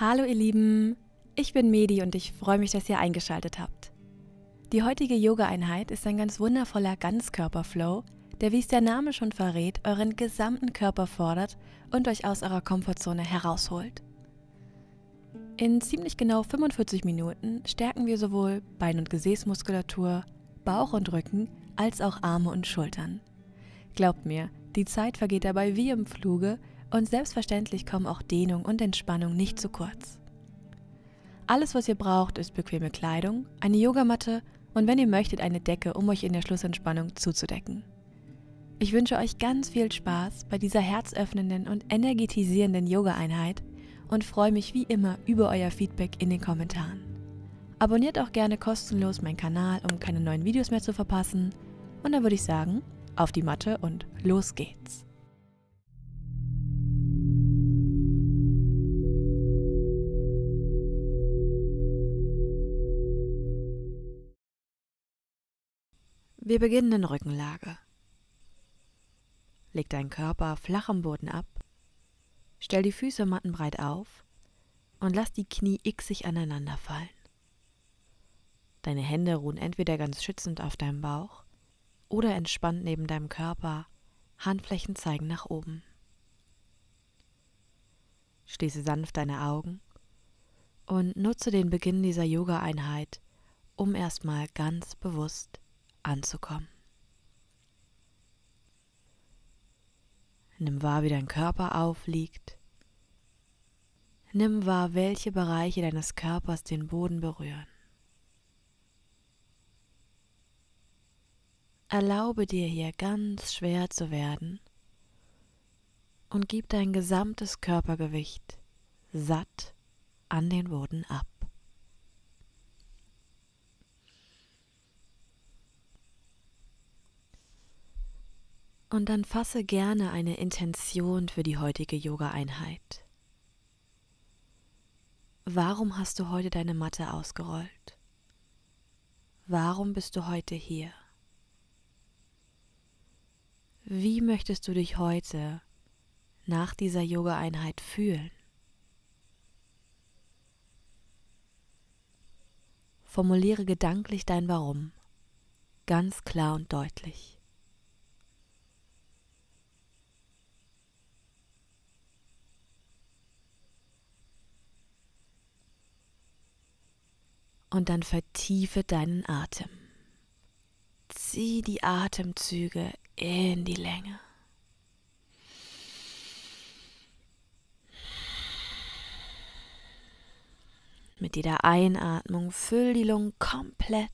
Hallo ihr Lieben, ich bin Medi und ich freue mich, dass ihr eingeschaltet habt. Die heutige Yoga-Einheit ist ein ganz wundervoller Ganzkörperflow, der, wie es der Name schon verrät, euren gesamten Körper fordert und euch aus eurer Komfortzone herausholt. In ziemlich genau 45 Minuten stärken wir sowohl Bein- und Gesäßmuskulatur, Bauch und Rücken als auch Arme und Schultern. Glaubt mir, die Zeit vergeht dabei wie im Fluge und selbstverständlich kommen auch Dehnung und Entspannung nicht zu kurz. Alles, was ihr braucht, ist bequeme Kleidung, eine Yogamatte und wenn ihr möchtet, eine Decke, um euch in der Schlussentspannung zuzudecken. Ich wünsche euch ganz viel Spaß bei dieser herzöffnenden und energetisierenden Yoga-Einheit und freue mich wie immer über euer Feedback in den Kommentaren. Abonniert auch gerne kostenlos meinen Kanal, um keine neuen Videos mehr zu verpassen. Und dann würde ich sagen, auf die Matte und los geht's! Wir beginnen in Rückenlage. Leg deinen Körper flach am Boden ab, stell die Füße mattenbreit auf und lass die Knie x xig aneinander fallen. Deine Hände ruhen entweder ganz schützend auf deinem Bauch oder entspannt neben deinem Körper, Handflächen zeigen nach oben. Schließe sanft deine Augen und nutze den Beginn dieser Yoga-Einheit, um erstmal ganz bewusst anzukommen. Nimm wahr, wie dein Körper aufliegt. Nimm wahr, welche Bereiche deines Körpers den Boden berühren. Erlaube dir hier ganz schwer zu werden und gib dein gesamtes Körpergewicht satt an den Boden ab. Und dann fasse gerne eine Intention für die heutige Yoga-Einheit. Warum hast du heute deine Matte ausgerollt? Warum bist du heute hier? Wie möchtest du dich heute nach dieser Yoga-Einheit fühlen? Formuliere gedanklich dein Warum, ganz klar und deutlich. und dann vertiefe deinen Atem. Zieh die Atemzüge in die Länge. Mit jeder Einatmung füll die Lungen komplett.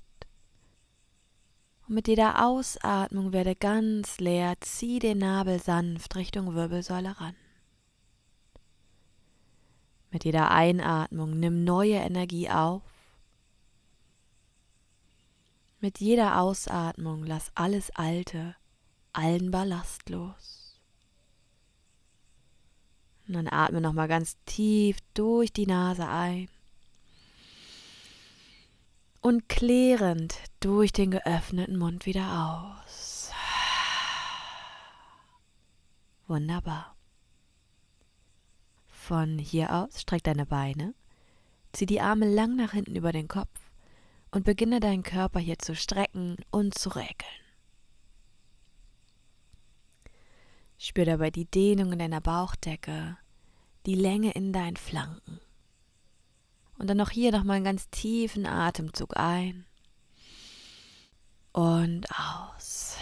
Und mit jeder Ausatmung werde ganz leer, zieh den Nabel sanft Richtung Wirbelsäule ran. Mit jeder Einatmung nimm neue Energie auf. Mit jeder Ausatmung lass alles Alte, allen Ballast los. Und dann atme nochmal ganz tief durch die Nase ein und klärend durch den geöffneten Mund wieder aus. Wunderbar. Von hier aus streck deine Beine, zieh die Arme lang nach hinten über den Kopf und beginne deinen Körper hier zu strecken und zu räkeln. Spür dabei die Dehnung in deiner Bauchdecke, die Länge in deinen Flanken. Und dann noch hier nochmal einen ganz tiefen Atemzug ein und aus.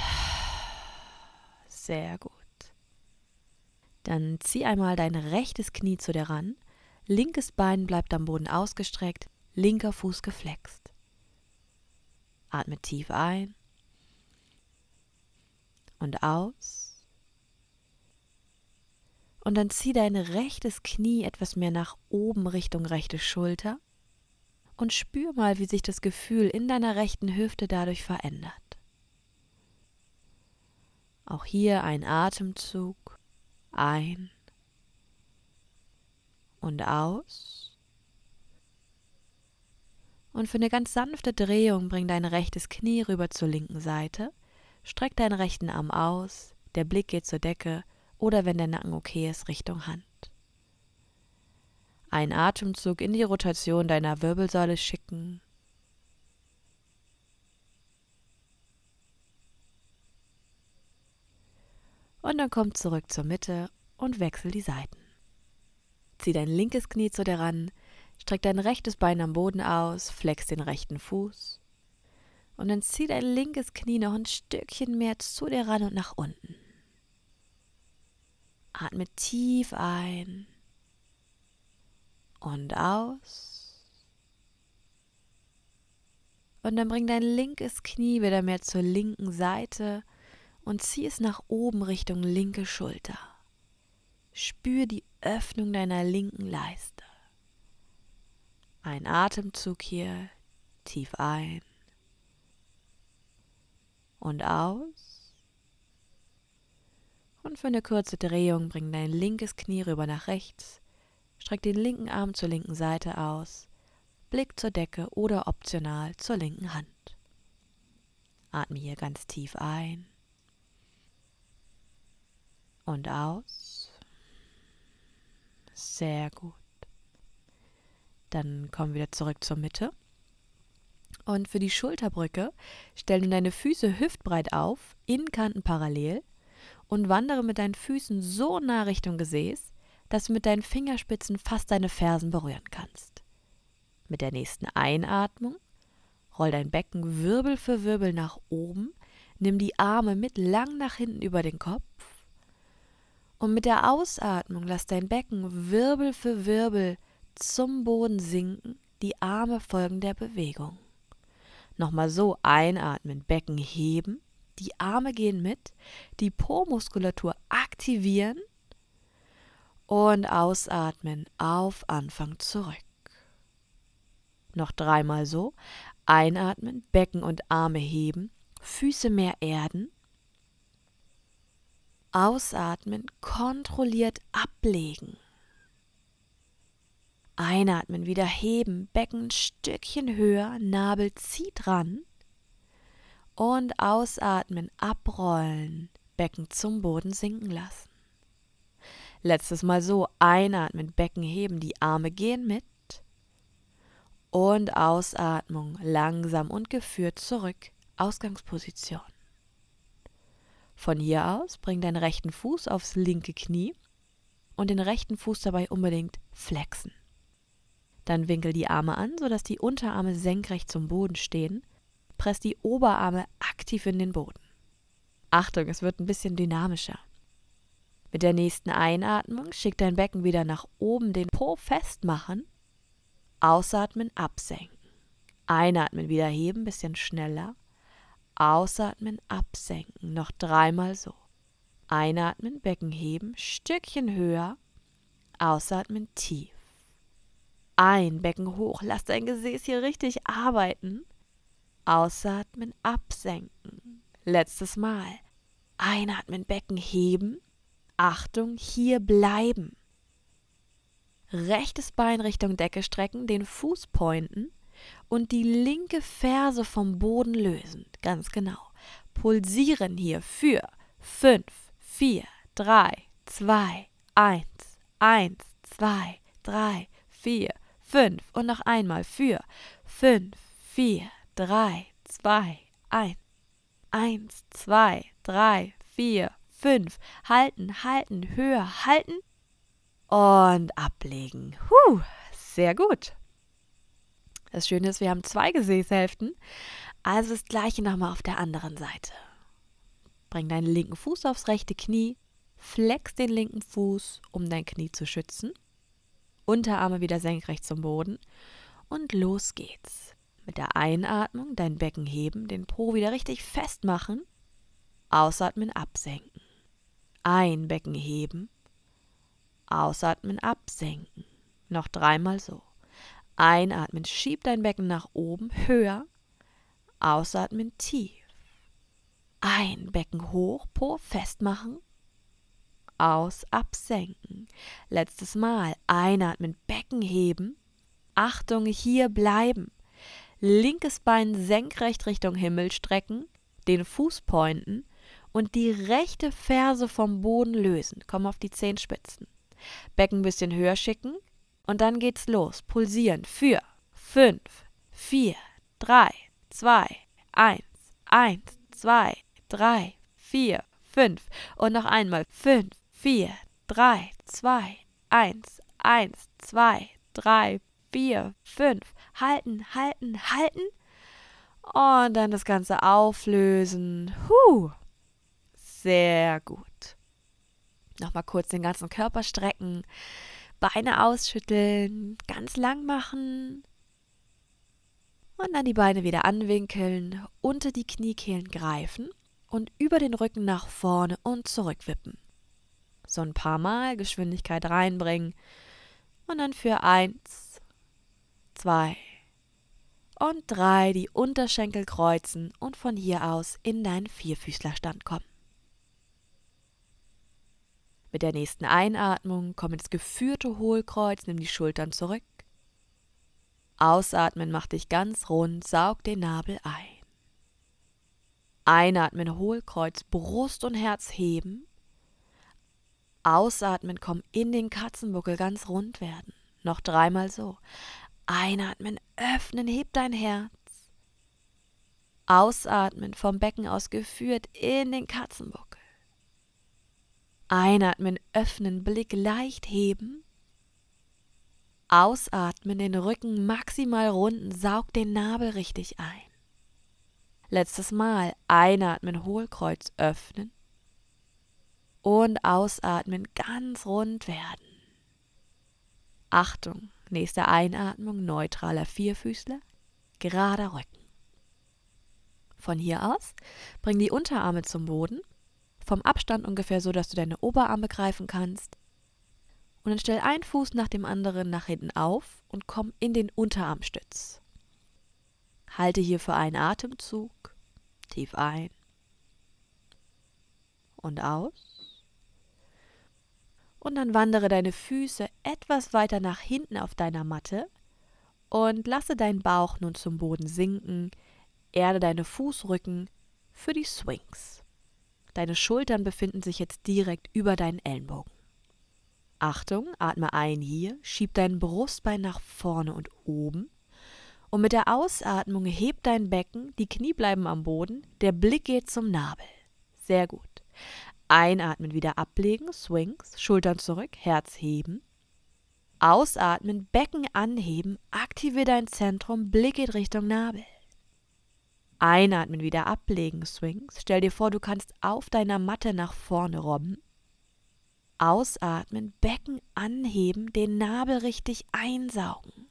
Sehr gut. Dann zieh einmal dein rechtes Knie zu dir ran, linkes Bein bleibt am Boden ausgestreckt, linker Fuß geflext. Atme tief ein und aus. Und dann zieh dein rechtes Knie etwas mehr nach oben Richtung rechte Schulter und spür mal, wie sich das Gefühl in deiner rechten Hüfte dadurch verändert. Auch hier ein Atemzug ein und aus und für eine ganz sanfte Drehung bring dein rechtes Knie rüber zur linken Seite, streck deinen rechten Arm aus, der Blick geht zur Decke oder wenn der Nacken okay ist, Richtung Hand. Ein Atemzug in die Rotation deiner Wirbelsäule schicken. Und dann komm zurück zur Mitte und wechsel die Seiten. Zieh dein linkes Knie zu dir ran, Streck dein rechtes Bein am Boden aus, flex den rechten Fuß und dann zieh dein linkes Knie noch ein Stückchen mehr zu dir ran und nach unten. Atme tief ein und aus. Und dann bring dein linkes Knie wieder mehr zur linken Seite und zieh es nach oben Richtung linke Schulter. Spür die Öffnung deiner linken Leiste. Ein Atemzug hier tief ein und aus. Und für eine kurze Drehung bring dein linkes Knie rüber nach rechts. Streck den linken Arm zur linken Seite aus. Blick zur Decke oder optional zur linken Hand. Atme hier ganz tief ein und aus. Sehr gut. Dann komm wieder zurück zur Mitte. Und für die Schulterbrücke stell nun deine Füße hüftbreit auf, Innenkanten parallel und wandere mit deinen Füßen so nah Richtung Gesäß, dass du mit deinen Fingerspitzen fast deine Fersen berühren kannst. Mit der nächsten Einatmung roll dein Becken Wirbel für Wirbel nach oben, nimm die Arme mit lang nach hinten über den Kopf und mit der Ausatmung lass dein Becken Wirbel für Wirbel nach zum Boden sinken, die Arme folgen der Bewegung. Nochmal so einatmen, Becken heben, die Arme gehen mit, die Po-Muskulatur aktivieren und ausatmen auf Anfang zurück. Noch dreimal so, einatmen, Becken und Arme heben, Füße mehr erden. Ausatmen, kontrolliert ablegen. Einatmen, wieder heben, Becken ein Stückchen höher, Nabel zieht ran. Und ausatmen, abrollen, Becken zum Boden sinken lassen. Letztes Mal so, einatmen, Becken heben, die Arme gehen mit. Und Ausatmung, langsam und geführt zurück, Ausgangsposition. Von hier aus bring deinen rechten Fuß aufs linke Knie und den rechten Fuß dabei unbedingt flexen. Dann winkel die Arme an, sodass die Unterarme senkrecht zum Boden stehen. Press die Oberarme aktiv in den Boden. Achtung, es wird ein bisschen dynamischer. Mit der nächsten Einatmung schick dein Becken wieder nach oben, den Po festmachen. Ausatmen, absenken. Einatmen, wieder heben, bisschen schneller. Ausatmen, absenken. Noch dreimal so. Einatmen, Becken heben, Stückchen höher. Ausatmen, tief ein, Becken hoch, lass dein Gesäß hier richtig arbeiten. Ausatmen, absenken. Letztes Mal. Einatmen, Becken heben. Achtung, hier bleiben. Rechtes Bein Richtung Decke strecken, den Fuß pointen und die linke Ferse vom Boden lösen. Ganz genau. Pulsieren hier für 5, 4, 3, 2, 1, 1, 2, 3, 4, fünf und noch einmal für fünf, vier, drei, zwei, ein. Eins, zwei, drei, vier, fünf. Halten, halten, höher, halten und ablegen. Huh, sehr gut. Das Schöne ist, wir haben zwei Gesäßhälften, also das gleiche nochmal auf der anderen Seite. Bring deinen linken Fuß aufs rechte Knie, flex den linken Fuß, um dein Knie zu schützen Unterarme wieder senkrecht zum Boden. Und los geht's. Mit der Einatmung dein Becken heben, den Po wieder richtig festmachen. Ausatmen, absenken. Ein Becken heben. Ausatmen, absenken. Noch dreimal so. Einatmen, schieb dein Becken nach oben, höher. Ausatmen, tief. Ein Becken hoch, Po festmachen aus, absenken. Letztes Mal einatmen, Becken heben. Achtung, hier bleiben. Linkes Bein senkrecht Richtung Himmel strecken, den Fuß pointen und die rechte Ferse vom Boden lösen. Komm auf die Zehenspitzen. Becken ein bisschen höher schicken und dann geht's los. Pulsieren für 5, 4, 3, 2, 1, 1, 2, 3, 4, 5 und noch einmal 5, 4, 3, 2, 1, 1, 2, 3, 4, 5. Halten, halten, halten. Und dann das Ganze auflösen. Huh. Sehr gut. Nochmal kurz den ganzen Körper strecken. Beine ausschütteln. Ganz lang machen. Und dann die Beine wieder anwinkeln, unter die Kniekehlen greifen und über den Rücken nach vorne und zurück wippen so ein paar Mal Geschwindigkeit reinbringen und dann für eins, zwei und drei die Unterschenkel kreuzen und von hier aus in deinen Vierfüßlerstand kommen. Mit der nächsten Einatmung komm ins geführte Hohlkreuz, nimm die Schultern zurück. Ausatmen macht dich ganz rund, saug den Nabel ein. Einatmen Hohlkreuz, Brust und Herz heben. Ausatmen komm in den Katzenbuckel ganz rund werden. Noch dreimal so. Einatmen, öffnen, heb dein Herz. Ausatmen, vom Becken aus geführt, in den Katzenbuckel. Einatmen, öffnen, Blick leicht heben. Ausatmen, den Rücken maximal runden, saug den Nabel richtig ein. Letztes Mal einatmen, Hohlkreuz öffnen und ausatmen ganz rund werden. Achtung, nächste Einatmung, neutraler Vierfüßler, gerader Rücken. Von hier aus bring die Unterarme zum Boden, vom Abstand ungefähr so, dass du deine Oberarme greifen kannst. Und dann stell einen Fuß nach dem anderen nach hinten auf und komm in den Unterarmstütz. Halte hier für einen Atemzug tief ein und aus. Und dann wandere deine Füße etwas weiter nach hinten auf deiner Matte und lasse deinen Bauch nun zum Boden sinken, erde deine Fußrücken für die Swings. Deine Schultern befinden sich jetzt direkt über deinen Ellenbogen. Achtung, atme ein hier, schieb dein Brustbein nach vorne und oben und mit der Ausatmung heb dein Becken, die Knie bleiben am Boden, der Blick geht zum Nabel. Sehr gut. Einatmen wieder ablegen, Swings, Schultern zurück, Herz heben. Ausatmen, Becken anheben, aktiviere dein Zentrum, Blick geht Richtung Nabel. Einatmen wieder ablegen, Swings. Stell dir vor, du kannst auf deiner Matte nach vorne robben. Ausatmen, Becken anheben, den Nabel richtig einsaugen.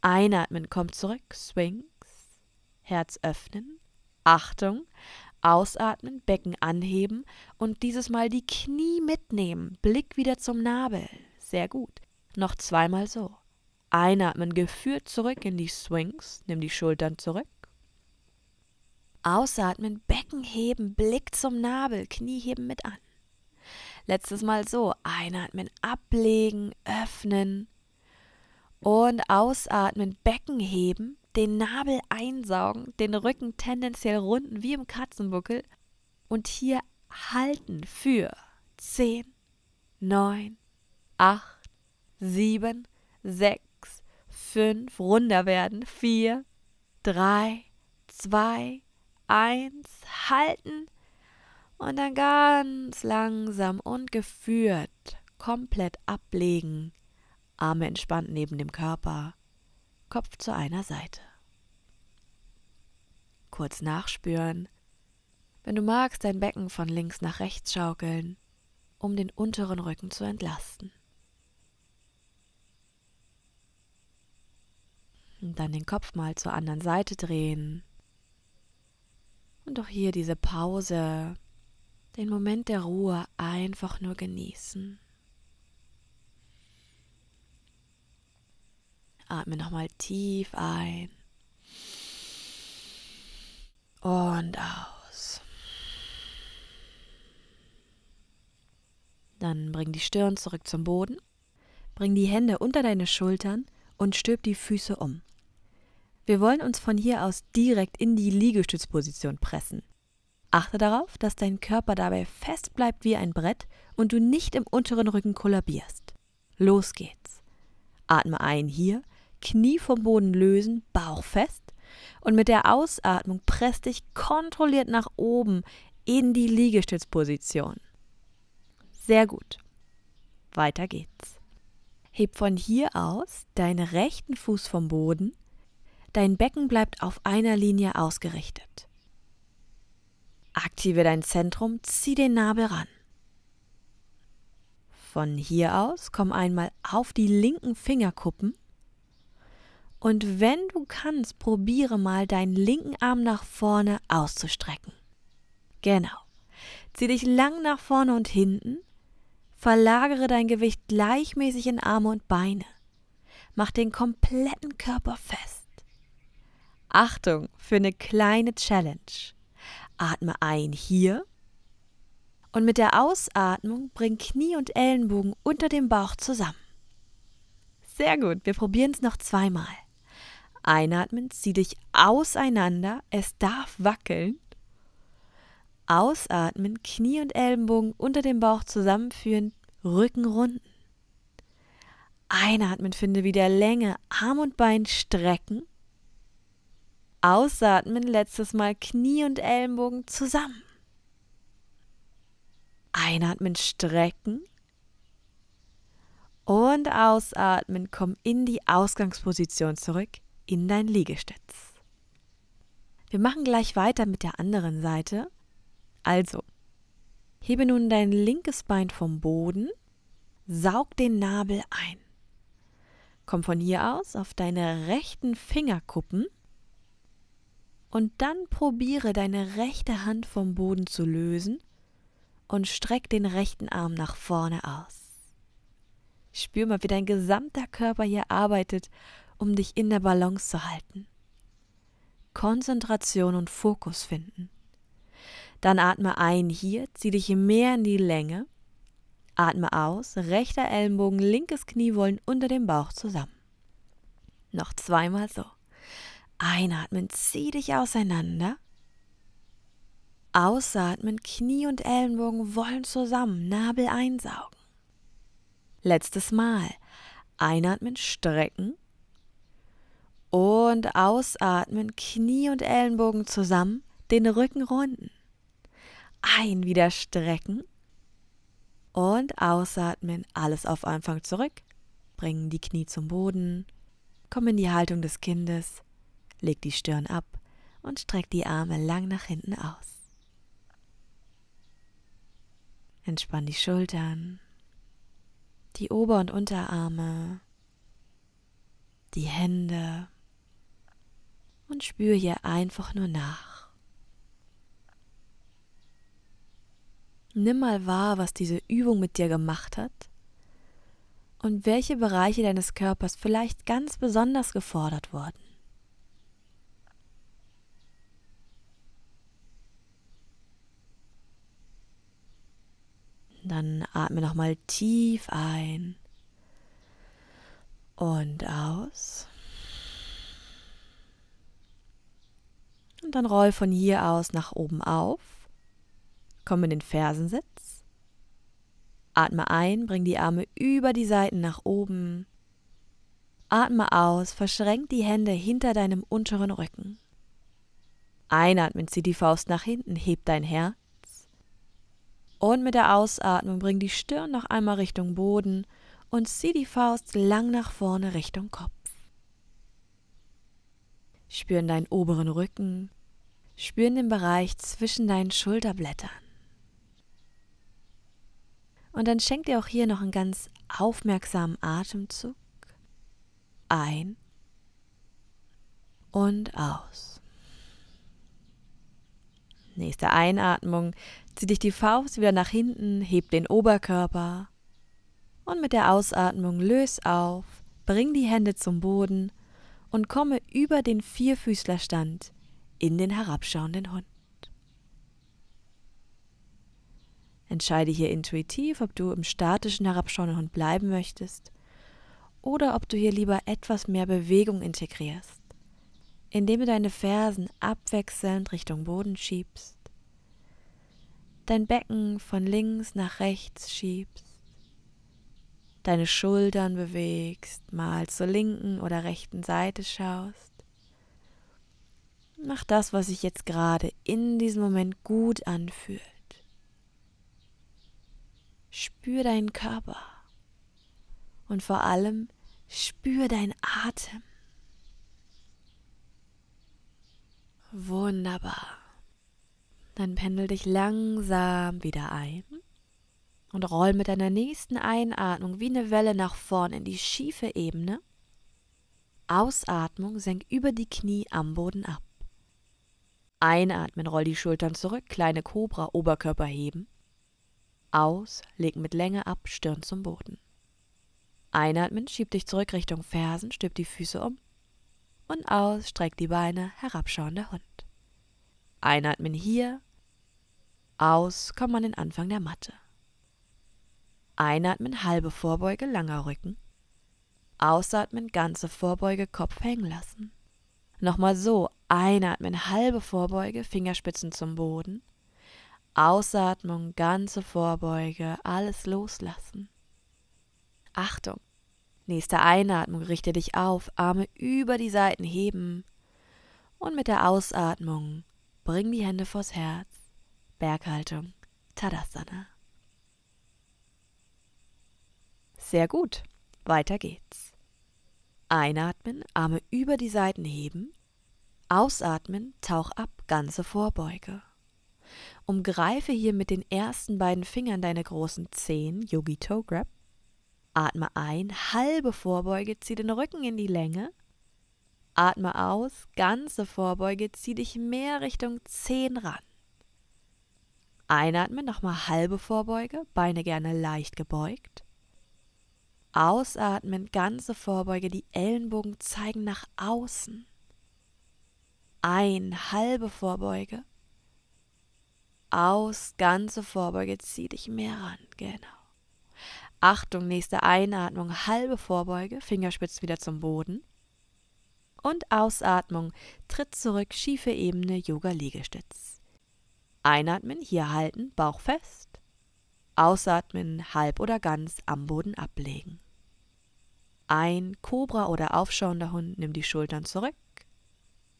Einatmen, komm zurück, Swings. Herz öffnen. Achtung, Ausatmen, Becken anheben und dieses Mal die Knie mitnehmen, Blick wieder zum Nabel. Sehr gut. Noch zweimal so. Einatmen, geführt zurück in die Swings, nimm die Schultern zurück. Ausatmen, Becken heben, Blick zum Nabel, Knie heben mit an. Letztes Mal so. Einatmen, ablegen, öffnen. Und ausatmen, Becken heben, den Nabel einsaugen, den Rücken tendenziell runden wie im Katzenbuckel und hier halten für 10, 9, 8, 7, 6, 5, runder werden, 4, 3, 2, 1, halten und dann ganz langsam und geführt komplett ablegen, Arme entspannt neben dem Körper, Kopf zu einer Seite kurz nachspüren, wenn du magst, dein Becken von links nach rechts schaukeln, um den unteren Rücken zu entlasten. Und dann den Kopf mal zur anderen Seite drehen. Und auch hier diese Pause, den Moment der Ruhe einfach nur genießen. Atme nochmal tief ein und aus. Dann bring die Stirn zurück zum Boden, bring die Hände unter deine Schultern und stülp die Füße um. Wir wollen uns von hier aus direkt in die Liegestützposition pressen. Achte darauf, dass dein Körper dabei fest bleibt wie ein Brett und du nicht im unteren Rücken kollabierst. Los geht's. Atme ein hier, Knie vom Boden lösen, Bauch fest und mit der Ausatmung presst dich kontrolliert nach oben in die Liegestützposition. Sehr gut. Weiter geht's. Heb von hier aus deinen rechten Fuß vom Boden. Dein Becken bleibt auf einer Linie ausgerichtet. Aktive dein Zentrum, zieh den Nabel ran. Von hier aus komm einmal auf die linken Fingerkuppen und wenn du kannst, probiere mal deinen linken Arm nach vorne auszustrecken. Genau. Zieh dich lang nach vorne und hinten. Verlagere dein Gewicht gleichmäßig in Arme und Beine. Mach den kompletten Körper fest. Achtung für eine kleine Challenge. Atme ein hier und mit der Ausatmung bring Knie und Ellenbogen unter dem Bauch zusammen. Sehr gut, wir probieren es noch zweimal. Einatmen, zieh dich auseinander, es darf wackeln. Ausatmen, Knie und Ellenbogen unter dem Bauch zusammenführen, Rücken runden. Einatmen, finde wieder Länge, Arm und Bein strecken. Ausatmen, letztes Mal Knie und Ellenbogen zusammen. Einatmen, strecken. Und ausatmen, komm in die Ausgangsposition zurück in dein Liegestütz. Wir machen gleich weiter mit der anderen Seite. Also, hebe nun dein linkes Bein vom Boden, saug den Nabel ein. Komm von hier aus auf deine rechten Fingerkuppen und dann probiere deine rechte Hand vom Boden zu lösen und streck den rechten Arm nach vorne aus. Spür mal, wie dein gesamter Körper hier arbeitet um dich in der Balance zu halten. Konzentration und Fokus finden. Dann atme ein hier, zieh dich mehr in die Länge. Atme aus, rechter Ellenbogen, linkes Knie wollen unter dem Bauch zusammen. Noch zweimal so. Einatmen, zieh dich auseinander. Ausatmen, Knie und Ellenbogen wollen zusammen, Nabel einsaugen. Letztes Mal. Einatmen, strecken. Und ausatmen, Knie und Ellenbogen zusammen, den Rücken runden. Ein, wieder strecken. Und ausatmen, alles auf Anfang zurück. Bringen die Knie zum Boden. Komm in die Haltung des Kindes. Leg die Stirn ab und streck die Arme lang nach hinten aus. Entspann die Schultern, die Ober- und Unterarme, die Hände und spüre hier einfach nur nach. Nimm mal wahr, was diese Übung mit dir gemacht hat und welche Bereiche deines Körpers vielleicht ganz besonders gefordert wurden. Dann atme nochmal tief ein und aus. Und dann roll von hier aus nach oben auf. Komm in den Fersensitz. Atme ein, bring die Arme über die Seiten nach oben. Atme aus, verschränk die Hände hinter deinem unteren Rücken. Einatmen, zieh die Faust nach hinten, heb dein Herz. Und mit der Ausatmung bring die Stirn noch einmal Richtung Boden und zieh die Faust lang nach vorne Richtung Kopf spüren deinen oberen Rücken, spüren den Bereich zwischen deinen Schulterblättern. Und dann schenk dir auch hier noch einen ganz aufmerksamen Atemzug. Ein und aus. Nächste Einatmung. Zieh dich die Faust wieder nach hinten, heb den Oberkörper. Und mit der Ausatmung löse auf, bring die Hände zum Boden und komme über den Vierfüßlerstand in den herabschauenden Hund. Entscheide hier intuitiv, ob du im statischen herabschauenden Hund bleiben möchtest oder ob du hier lieber etwas mehr Bewegung integrierst, indem du deine Fersen abwechselnd Richtung Boden schiebst, dein Becken von links nach rechts schiebst deine Schultern bewegst, mal zur linken oder rechten Seite schaust. Mach das, was sich jetzt gerade in diesem Moment gut anfühlt. Spür deinen Körper und vor allem spür deinen Atem. Wunderbar. Dann pendel dich langsam wieder ein und roll mit deiner nächsten Einatmung wie eine Welle nach vorn in die schiefe Ebene. Ausatmung senk über die Knie am Boden ab. Einatmen, roll die Schultern zurück, kleine Kobra, Oberkörper heben. Aus, leg mit Länge ab, Stirn zum Boden. Einatmen, schieb dich zurück Richtung Fersen, stülp die Füße um. Und aus, streck die Beine, herabschauender Hund. Einatmen hier. Aus, komm an den Anfang der Matte. Einatmen halbe Vorbeuge, langer Rücken. Ausatmen, ganze Vorbeuge, Kopf hängen lassen. Nochmal so, einatmen, halbe Vorbeuge, Fingerspitzen zum Boden. Ausatmung, ganze Vorbeuge, alles loslassen. Achtung! Nächste Einatmung, richte dich auf, Arme über die Seiten heben. Und mit der Ausatmung, bring die Hände vors Herz. Berghaltung, Tadasana. Sehr gut. Weiter geht's. Einatmen, Arme über die Seiten heben. Ausatmen, tauch ab, ganze Vorbeuge. Umgreife hier mit den ersten beiden Fingern deine großen Zehen, Yogi Toe Grab. Atme ein, halbe Vorbeuge, zieh den Rücken in die Länge. Atme aus, ganze Vorbeuge, zieh dich mehr Richtung Zehen ran. Einatmen, nochmal halbe Vorbeuge, Beine gerne leicht gebeugt. Ausatmen, ganze Vorbeuge, die Ellenbogen zeigen nach außen. Ein, halbe Vorbeuge. Aus, ganze Vorbeuge, zieh dich mehr ran, genau. Achtung, nächste Einatmung, halbe Vorbeuge, Fingerspitze wieder zum Boden. Und Ausatmung, tritt zurück, schiefe Ebene, Yoga-Liegestütz. Einatmen, hier halten, Bauch fest. Ausatmen, halb oder ganz am Boden ablegen. Ein Kobra oder aufschauender Hund nimmt die Schultern zurück.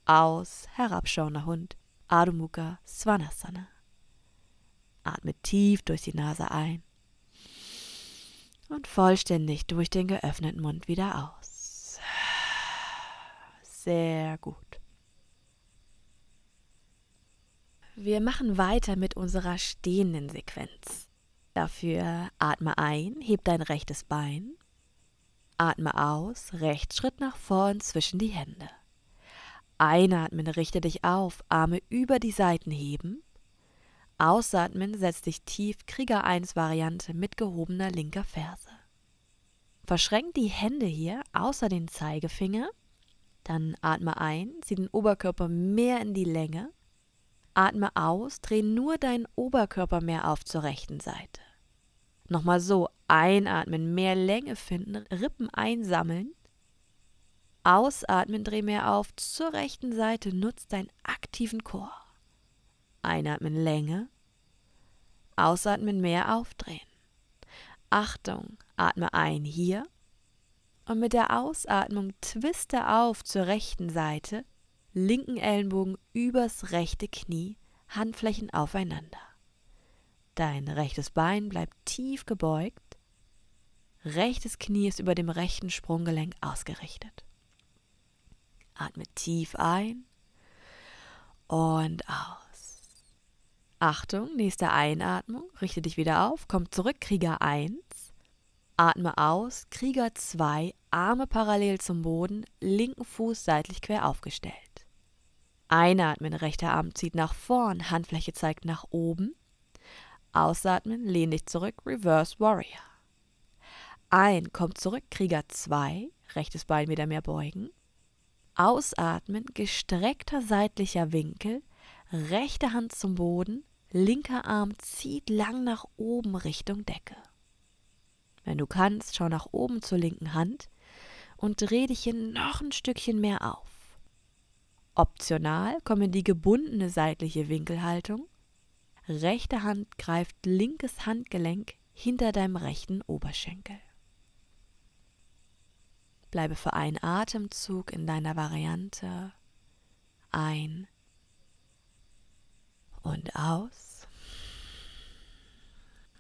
Aus, herabschauender Hund, Adho Mukha Svanasana. Atme tief durch die Nase ein und vollständig durch den geöffneten Mund wieder aus. Sehr gut. Wir machen weiter mit unserer stehenden Sequenz. Dafür atme ein, heb dein rechtes Bein Atme aus, Rechtsschritt nach vorn zwischen die Hände. Einatmen, richte dich auf, Arme über die Seiten heben. Ausatmen, setz dich tief, Krieger 1 Variante mit gehobener linker Ferse. Verschränk die Hände hier außer den Zeigefinger. Dann atme ein, zieh den Oberkörper mehr in die Länge. Atme aus, dreh nur deinen Oberkörper mehr auf zur rechten Seite. Nochmal so, einatmen, mehr Länge finden, Rippen einsammeln. Ausatmen, dreh mehr auf zur rechten Seite, nutzt deinen aktiven Chor. Einatmen, Länge. Ausatmen, mehr aufdrehen. Achtung, atme ein hier und mit der Ausatmung twiste auf zur rechten Seite, linken Ellenbogen übers rechte Knie, Handflächen aufeinander. Dein rechtes Bein bleibt tief gebeugt, rechtes Knie ist über dem rechten Sprunggelenk ausgerichtet. Atme tief ein und aus. Achtung, nächste Einatmung, richte dich wieder auf, komm zurück, Krieger 1. Atme aus, Krieger 2, Arme parallel zum Boden, linken Fuß seitlich quer aufgestellt. Einatmen, rechter Arm zieht nach vorn, Handfläche zeigt nach oben. Ausatmen, lehn dich zurück, Reverse Warrior. Ein, komm zurück, Krieger 2, rechtes Bein wieder mehr beugen. Ausatmen, gestreckter seitlicher Winkel, rechte Hand zum Boden, linker Arm zieht lang nach oben Richtung Decke. Wenn du kannst, schau nach oben zur linken Hand und dreh dich hier noch ein Stückchen mehr auf. Optional komm in die gebundene seitliche Winkelhaltung Rechte Hand greift linkes Handgelenk hinter deinem rechten Oberschenkel. Bleibe für einen Atemzug in deiner Variante ein und aus.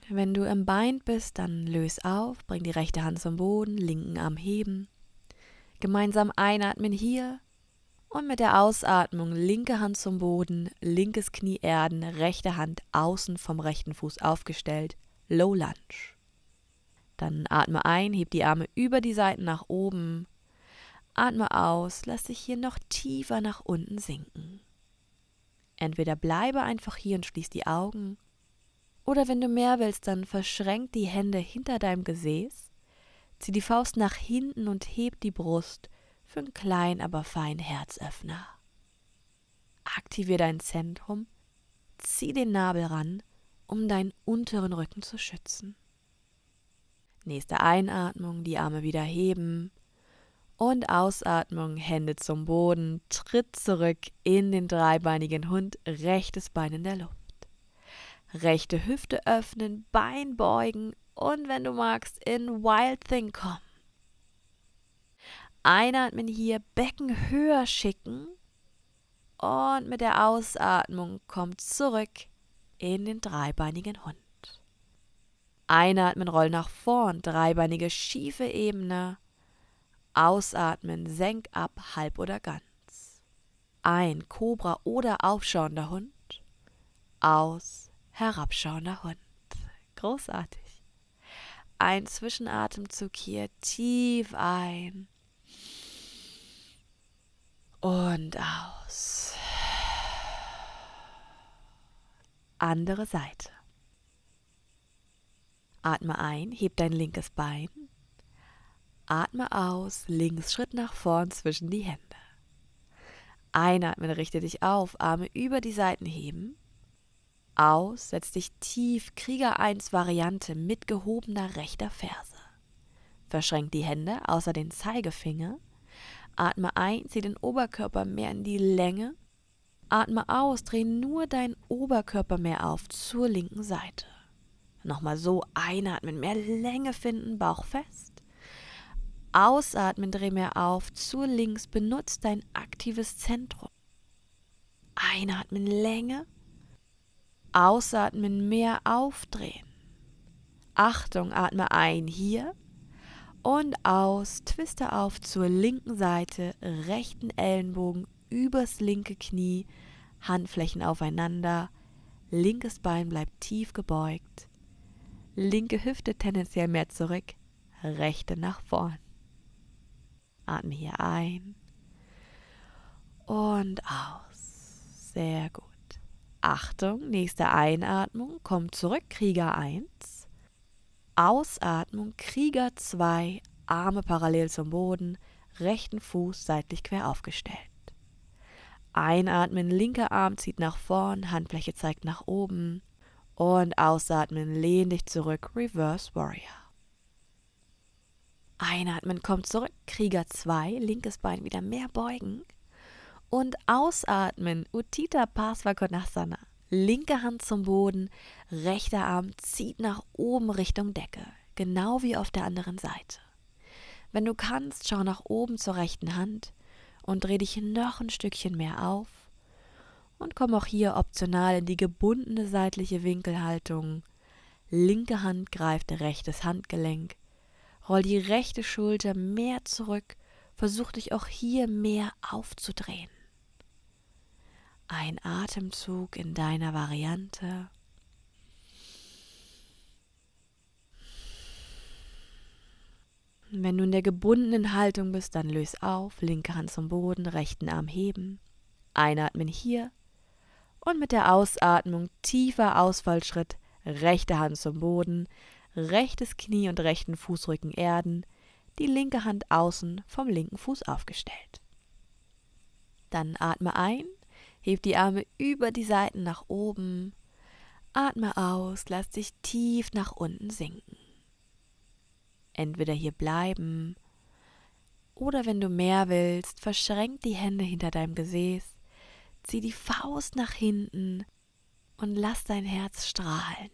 Wenn du im Bein bist, dann löse auf, bring die rechte Hand zum Boden, linken Arm heben. Gemeinsam einatmen hier und mit der Ausatmung linke Hand zum Boden, linkes Knie erden, rechte Hand außen vom rechten Fuß aufgestellt, Low Lunge. Dann atme ein, heb die Arme über die Seiten nach oben. Atme aus, lass dich hier noch tiefer nach unten sinken. Entweder bleibe einfach hier und schließ die Augen, oder wenn du mehr willst, dann verschränk die Hände hinter deinem Gesäß, zieh die Faust nach hinten und heb die Brust für einen kleinen, aber feinen Herzöffner. Aktiviere dein Zentrum, zieh den Nabel ran, um deinen unteren Rücken zu schützen. Nächste Einatmung, die Arme wieder heben. Und Ausatmung, Hände zum Boden, tritt zurück in den dreibeinigen Hund, rechtes Bein in der Luft. Rechte Hüfte öffnen, Bein beugen und wenn du magst, in Wild Thing kommen. Einatmen hier, Becken höher schicken und mit der Ausatmung kommt zurück in den dreibeinigen Hund. Einatmen, roll nach vorn, dreibeinige schiefe Ebene. Ausatmen, senk ab, halb oder ganz. Ein Kobra oder aufschauender Hund. Aus, herabschauender Hund. Großartig. Ein Zwischenatemzug hier tief ein und aus. Andere Seite. Atme ein, heb dein linkes Bein. Atme aus, links Schritt nach vorn zwischen die Hände. Einatmen, richte dich auf, Arme über die Seiten heben. Aus, setz dich tief, Krieger 1 Variante mit gehobener rechter Ferse. Verschränk die Hände außer den Zeigefinger Atme ein, zieh den Oberkörper mehr in die Länge. Atme aus, dreh nur deinen Oberkörper mehr auf zur linken Seite. Nochmal so einatmen, mehr Länge finden, Bauch fest. Ausatmen, dreh mehr auf zur links, benutzt dein aktives Zentrum. Einatmen, Länge. Ausatmen, mehr aufdrehen. Achtung, atme ein hier und aus, twiste auf zur linken Seite, rechten Ellenbogen übers linke Knie, Handflächen aufeinander, linkes Bein bleibt tief gebeugt, linke Hüfte tendenziell mehr zurück, rechte nach vorn. Atme hier ein und aus. Sehr gut. Achtung, nächste Einatmung, kommt zurück, Krieger 1. Ausatmung Krieger 2, Arme parallel zum Boden, rechten Fuß seitlich quer aufgestellt. Einatmen, linker Arm zieht nach vorn, Handfläche zeigt nach oben. Und ausatmen, lehn dich zurück, Reverse Warrior. Einatmen, komm zurück, Krieger 2, linkes Bein wieder mehr beugen. Und ausatmen, Utita Uttita Pasvakonasana linke Hand zum Boden, rechter Arm zieht nach oben Richtung Decke, genau wie auf der anderen Seite. Wenn du kannst, schau nach oben zur rechten Hand und dreh dich noch ein Stückchen mehr auf und komm auch hier optional in die gebundene seitliche Winkelhaltung. Linke Hand greift rechtes Handgelenk, roll die rechte Schulter mehr zurück, versuch dich auch hier mehr aufzudrehen. Ein Atemzug in deiner Variante. Wenn du in der gebundenen Haltung bist, dann löse auf, linke Hand zum Boden, rechten Arm heben. Einatmen hier und mit der Ausatmung tiefer Ausfallschritt, rechte Hand zum Boden, rechtes Knie und rechten Fußrücken erden, die linke Hand außen vom linken Fuß aufgestellt. Dann atme ein Heb die Arme über die Seiten nach oben. Atme aus, lass dich tief nach unten sinken. Entweder hier bleiben oder wenn du mehr willst, verschränk die Hände hinter deinem Gesäß, zieh die Faust nach hinten und lass dein Herz strahlen.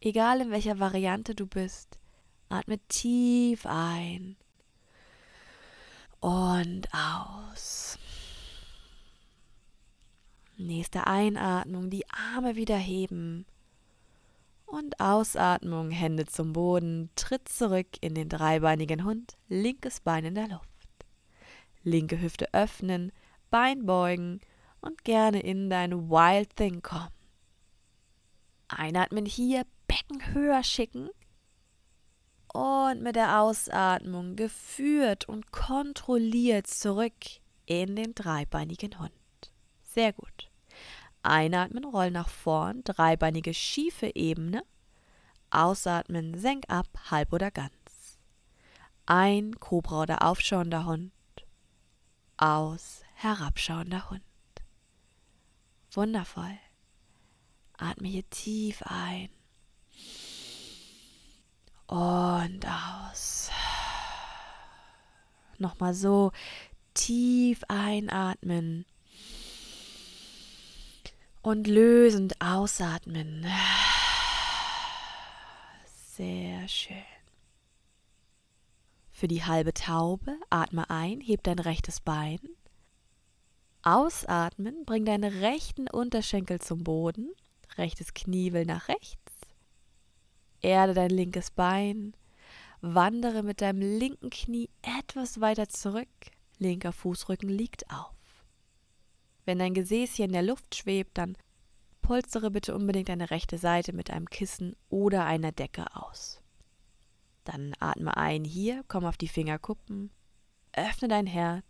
Egal in welcher Variante du bist, atme tief ein und aus. Nächste Einatmung, die Arme wieder heben. Und Ausatmung, Hände zum Boden, tritt zurück in den dreibeinigen Hund, linkes Bein in der Luft. Linke Hüfte öffnen, Bein beugen und gerne in dein Wild Thing kommen. Einatmen hier, Becken höher schicken. Und mit der Ausatmung geführt und kontrolliert zurück in den dreibeinigen Hund. Sehr gut. Einatmen, roll nach vorn, dreibeinige schiefe Ebene. Ausatmen, senk ab, halb oder ganz. Ein Kobra oder aufschauender Hund. Aus, herabschauender Hund. Wundervoll. Atme hier tief ein. Und aus. Nochmal so tief einatmen und lösend ausatmen. Sehr schön. Für die halbe Taube atme ein, heb dein rechtes Bein. Ausatmen, bring deinen rechten Unterschenkel zum Boden, rechtes Knie will nach rechts. Erde dein linkes Bein. Wandere mit deinem linken Knie etwas weiter zurück. Linker Fußrücken liegt auf. Wenn dein Gesäß hier in der Luft schwebt, dann polstere bitte unbedingt deine rechte Seite mit einem Kissen oder einer Decke aus. Dann atme ein hier, komm auf die Fingerkuppen, öffne dein Herz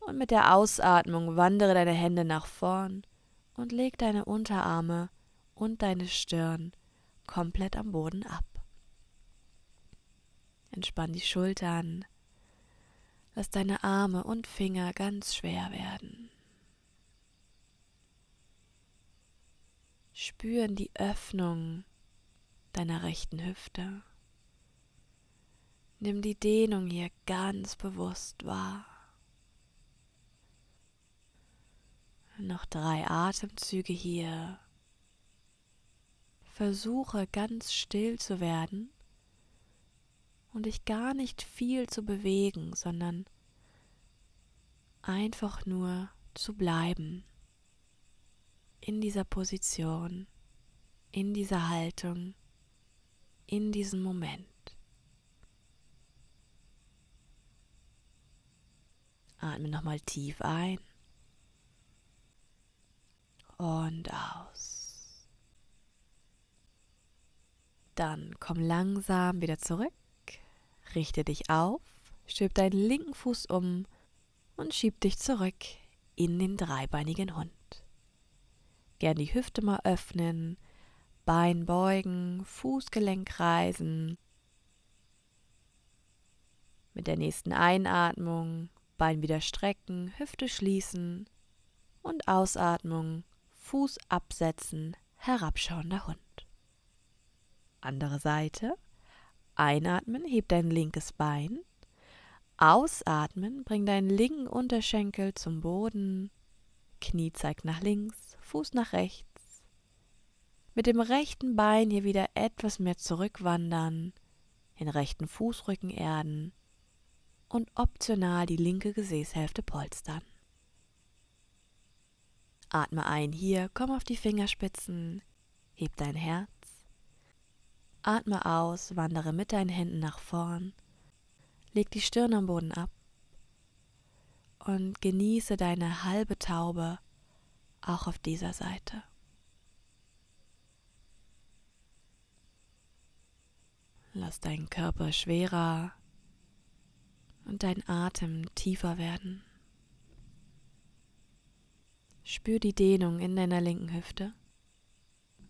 und mit der Ausatmung wandere deine Hände nach vorn und leg deine Unterarme und deine Stirn komplett am Boden ab. Entspann die Schultern, lass deine Arme und Finger ganz schwer werden. Spüren die Öffnung deiner rechten Hüfte. Nimm die Dehnung hier ganz bewusst wahr. Noch drei Atemzüge hier. Versuche ganz still zu werden und dich gar nicht viel zu bewegen, sondern einfach nur zu bleiben in dieser Position, in dieser Haltung, in diesem Moment. Atme nochmal tief ein und aus. Dann komm langsam wieder zurück, richte dich auf, stülp deinen linken Fuß um und schieb dich zurück in den dreibeinigen Hund. Gern die Hüfte mal öffnen, Bein beugen, Fußgelenk reisen. Mit der nächsten Einatmung Bein wieder strecken, Hüfte schließen und Ausatmung, Fuß absetzen, herabschauender Hund. Andere Seite. Einatmen, heb dein linkes Bein. Ausatmen, bring deinen linken Unterschenkel zum Boden. Knie zeigt nach links, Fuß nach rechts. Mit dem rechten Bein hier wieder etwas mehr zurückwandern, den rechten Fußrücken erden und optional die linke Gesäßhälfte polstern. Atme ein hier, komm auf die Fingerspitzen, heb dein Herz. Atme aus, wandere mit deinen Händen nach vorn, leg die Stirn am Boden ab und genieße deine halbe Taube auch auf dieser Seite. Lass deinen Körper schwerer und dein Atem tiefer werden. Spür die Dehnung in deiner linken Hüfte,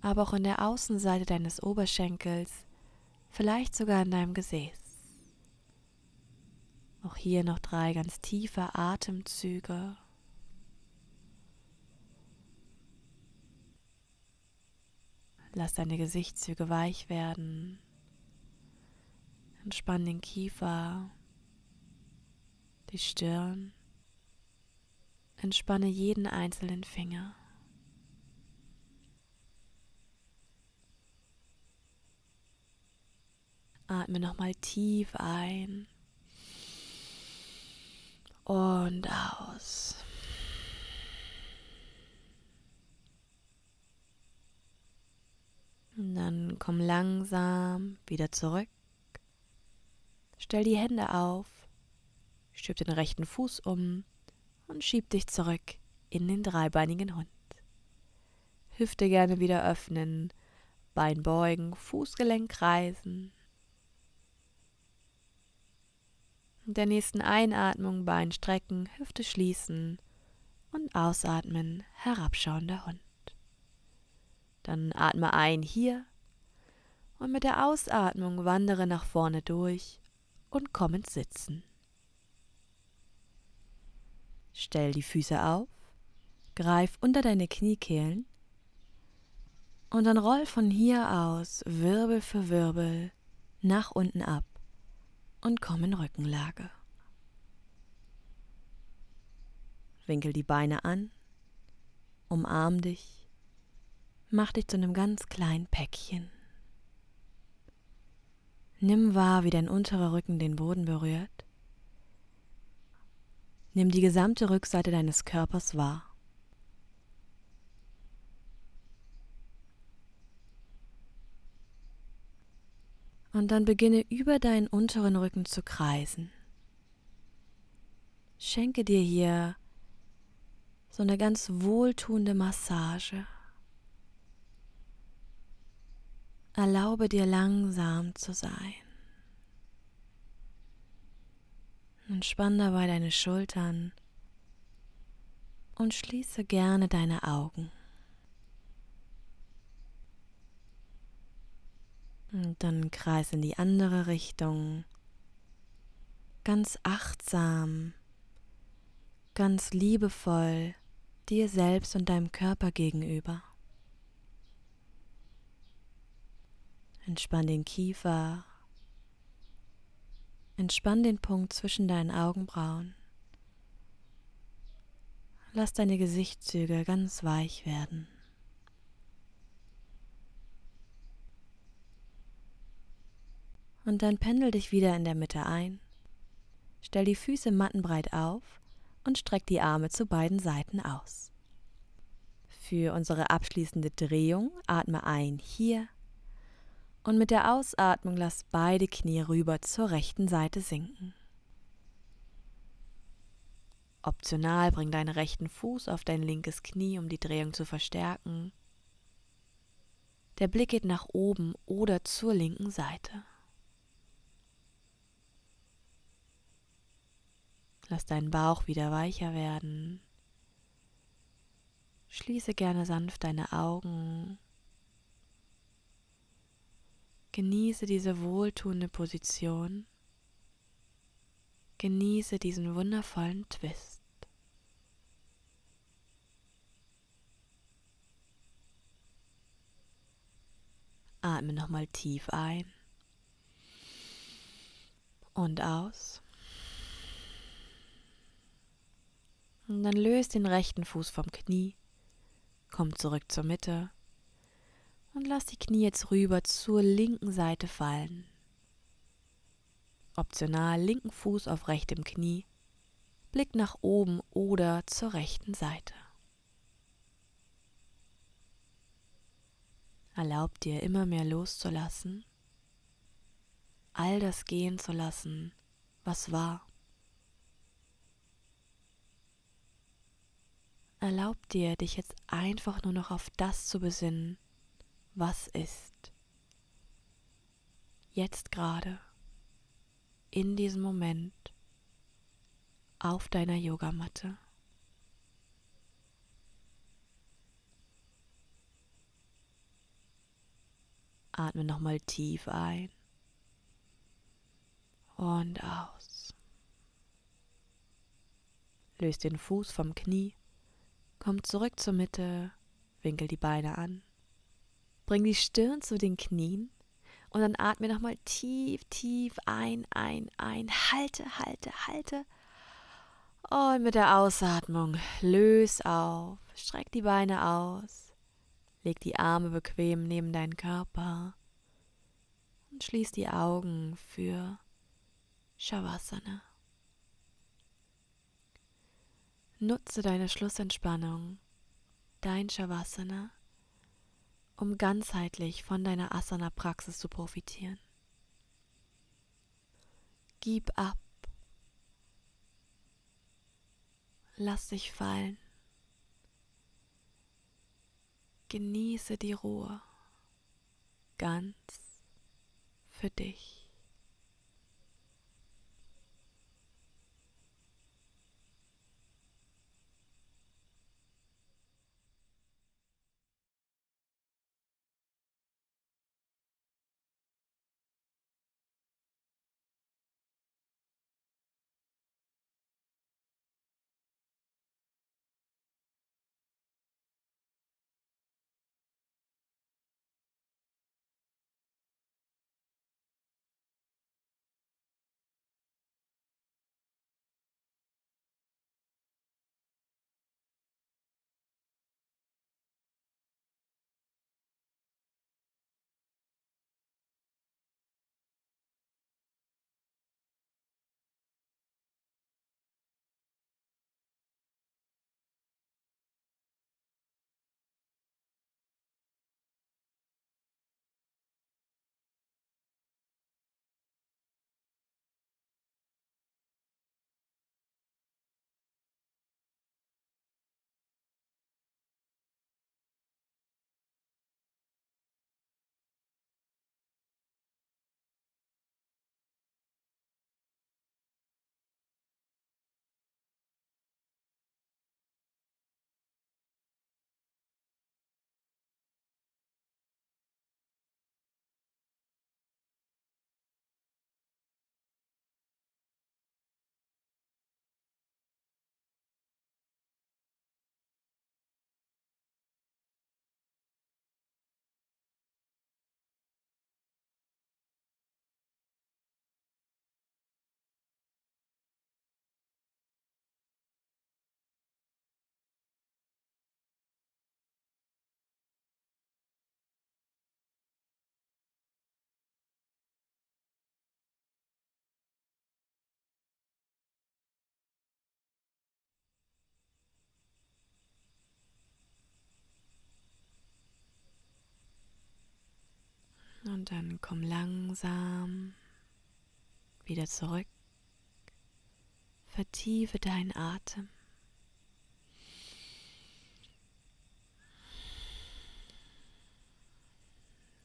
aber auch in der Außenseite deines Oberschenkels, vielleicht sogar in deinem Gesäß. Auch hier noch drei ganz tiefe Atemzüge. Lass deine Gesichtszüge weich werden. Entspann den Kiefer, die Stirn. Entspanne jeden einzelnen Finger. Atme nochmal tief ein und aus. Und dann komm langsam wieder zurück. Stell die Hände auf, stülp den rechten Fuß um und schieb dich zurück in den dreibeinigen Hund. Hüfte gerne wieder öffnen, Bein beugen, Fußgelenk kreisen. Mit der nächsten Einatmung Bein strecken, Hüfte schließen und ausatmen, herabschauender Hund. Dann atme ein hier und mit der Ausatmung wandere nach vorne durch und komm ins Sitzen. Stell die Füße auf, greif unter deine Kniekehlen und dann roll von hier aus Wirbel für Wirbel nach unten ab und komm in Rückenlage. Winkel die Beine an, umarm dich, mach dich zu einem ganz kleinen Päckchen. Nimm wahr, wie dein unterer Rücken den Boden berührt. Nimm die gesamte Rückseite deines Körpers wahr. und dann beginne über deinen unteren Rücken zu kreisen. Schenke dir hier so eine ganz wohltuende Massage. Erlaube dir langsam zu sein. Entspann dabei deine Schultern und schließe gerne deine Augen. Und dann kreis in die andere Richtung. Ganz achtsam, ganz liebevoll dir selbst und deinem Körper gegenüber. Entspann den Kiefer. Entspann den Punkt zwischen deinen Augenbrauen. Lass deine Gesichtszüge ganz weich werden. und dann pendel dich wieder in der Mitte ein. Stell die Füße mattenbreit auf und streck die Arme zu beiden Seiten aus. Für unsere abschließende Drehung atme ein hier und mit der Ausatmung lass beide Knie rüber zur rechten Seite sinken. Optional bring deinen rechten Fuß auf dein linkes Knie, um die Drehung zu verstärken. Der Blick geht nach oben oder zur linken Seite. Lass deinen Bauch wieder weicher werden. Schließe gerne sanft deine Augen. Genieße diese wohltuende Position. Genieße diesen wundervollen Twist. Atme nochmal tief ein und aus. Und dann löst den rechten Fuß vom Knie, komm zurück zur Mitte und lass die Knie jetzt rüber zur linken Seite fallen. Optional linken Fuß auf rechtem Knie, Blick nach oben oder zur rechten Seite. Erlaub dir immer mehr loszulassen, all das gehen zu lassen, was war. erlaub dir, dich jetzt einfach nur noch auf das zu besinnen, was ist. Jetzt gerade, in diesem Moment, auf deiner Yogamatte. Atme nochmal tief ein und aus. Löse den Fuß vom Knie Komm zurück zur Mitte, winkel die Beine an. Bring die Stirn zu den Knien und dann atme nochmal tief, tief ein, ein, ein. Halte, halte, halte. Und mit der Ausatmung löse auf, streck die Beine aus, leg die Arme bequem neben deinen Körper und schließ die Augen für Shavasana. Nutze deine Schlussentspannung, dein Shavasana, um ganzheitlich von deiner Asana-Praxis zu profitieren. Gib ab. Lass dich fallen. Genieße die Ruhe ganz für dich. dann komm langsam wieder zurück. Vertiefe deinen Atem.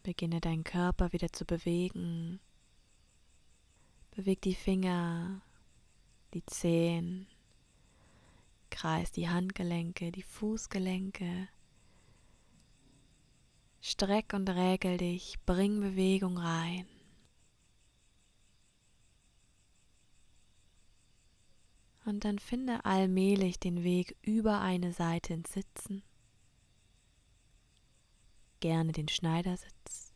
Beginne deinen Körper wieder zu bewegen. Beweg die Finger, die Zehen, kreis die Handgelenke, die Fußgelenke Streck und regel dich, bring Bewegung rein. Und dann finde allmählich den Weg über eine Seite ins Sitzen. Gerne den Schneidersitz.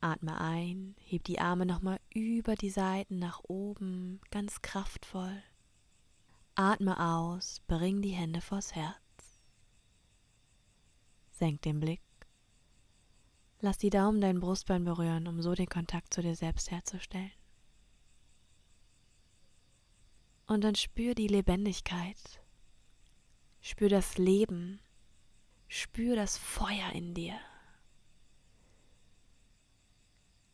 Atme ein, heb die Arme nochmal über die Seiten nach oben, ganz kraftvoll. Atme aus, bring die Hände vors Herz senk den Blick. Lass die Daumen dein Brustbein berühren, um so den Kontakt zu dir selbst herzustellen. Und dann spür die Lebendigkeit, spür das Leben, spür das Feuer in dir.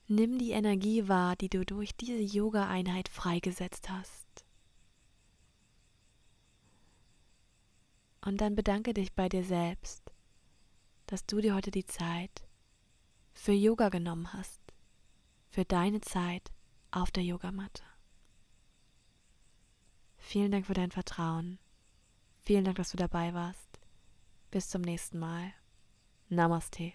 Nimm die Energie wahr, die du durch diese Yoga-Einheit freigesetzt hast. Und dann bedanke dich bei dir selbst dass du dir heute die Zeit für Yoga genommen hast, für deine Zeit auf der Yogamatte. Vielen Dank für dein Vertrauen. Vielen Dank, dass du dabei warst. Bis zum nächsten Mal. Namaste.